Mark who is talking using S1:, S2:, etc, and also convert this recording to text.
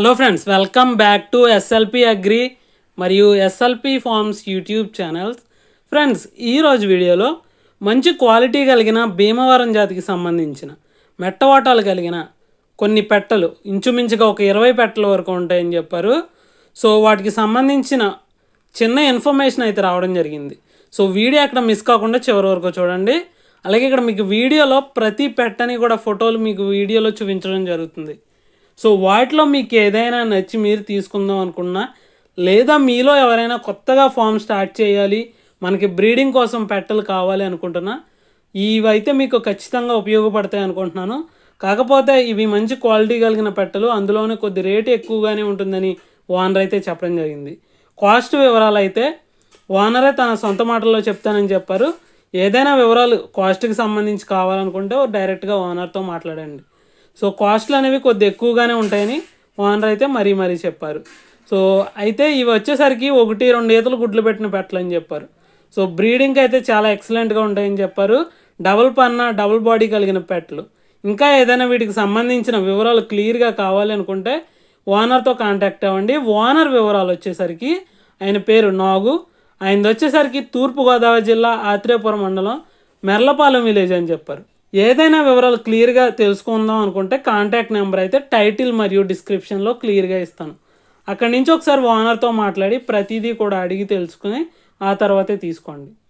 S1: hello friends welcome back to SLP agri మరియు SLP farms YouTube channels friends ఈరోజు వీడియోలో మంచి క్వాలిటీ కలిగిన భీమవరం జాతికి సంబంధించిన మెట్టవాటాలు కలిగిన కొన్ని పెట్టలు ఇంచుమించుగా ఒక ఇరవై పెట్టల వరకు ఉంటాయని చెప్పారు సో వాటికి సంబంధించిన చిన్న ఇన్ఫర్మేషన్ అయితే రావడం జరిగింది సో వీడియో అక్కడ మిస్ కాకుండా చివరి వరకు చూడండి అలాగే ఇక్కడ మీకు వీడియోలో ప్రతి పెట్టని కూడా ఫోటోలు మీకు వీడియోలో చూపించడం జరుగుతుంది సో వాటిలో మీకు ఏదైనా నచ్చి మీరు తీసుకుందాం అనుకున్నా లేదా మీలో ఎవరైనా కొత్తగా ఫామ్ స్టార్ట్ చేయాలి మనకి బ్రీడింగ్ కోసం పెట్టలు కావాలి అనుకుంటున్నా ఇవైతే మీకు ఖచ్చితంగా ఉపయోగపడతాయి అనుకుంటున్నాను కాకపోతే ఇవి మంచి క్వాలిటీ కలిగిన పెట్టలు అందులోనే కొద్ది రేటు ఎక్కువగానే ఉంటుందని ఓనర్ అయితే చెప్పడం జరిగింది కాస్ట్ వివరాలు అయితే ఓనరే తన సొంత మాటల్లో చెప్తానని చెప్పారు ఏదైనా వివరాలు కాస్ట్కి సంబంధించి కావాలనుకుంటే డైరెక్ట్గా ఓనర్తో మాట్లాడండి సో కాస్ట్లు అనేవి కొద్ది ఎక్కువగానే ఉంటాయని ఓనర్ అయితే మరీ మరీ చెప్పారు సో అయితే ఇవి వచ్చేసరికి ఒకటి రెండు ఈతలు గుడ్లు పెట్టిన పెట్టలని చెప్పారు సో బ్రీడింగ్కి అయితే చాలా ఎక్సలెంట్గా ఉంటాయని చెప్పారు డబుల్ పన్న డబుల్ బాడీ కలిగిన పెట్టలు ఇంకా ఏదైనా వీటికి సంబంధించిన వివరాలు క్లియర్గా కావాలి అనుకుంటే ఓనర్తో కాంటాక్ట్ అవ్వండి ఓనర్ వివరాలు వచ్చేసరికి ఆయన పేరు నాగు ఆయనది వచ్చేసరికి తూర్పుగోదావరి జిల్లా ఆత్రేయపురం మండలం మెర్లపాలెం విలేజ్ అని చెప్పారు ఏదైనా వివరాలు క్లియర్గా తెలుసుకుందాం అనుకుంటే కాంటాక్ట్ నెంబర్ అయితే టైటిల్ మరియు డిస్క్రిప్షన్లో క్లియర్గా ఇస్తాను అక్కడి నుంచి ఒకసారి ఓనర్తో మాట్లాడి ప్రతిదీ కూడా అడిగి తెలుసుకుని ఆ తర్వాతే తీసుకోండి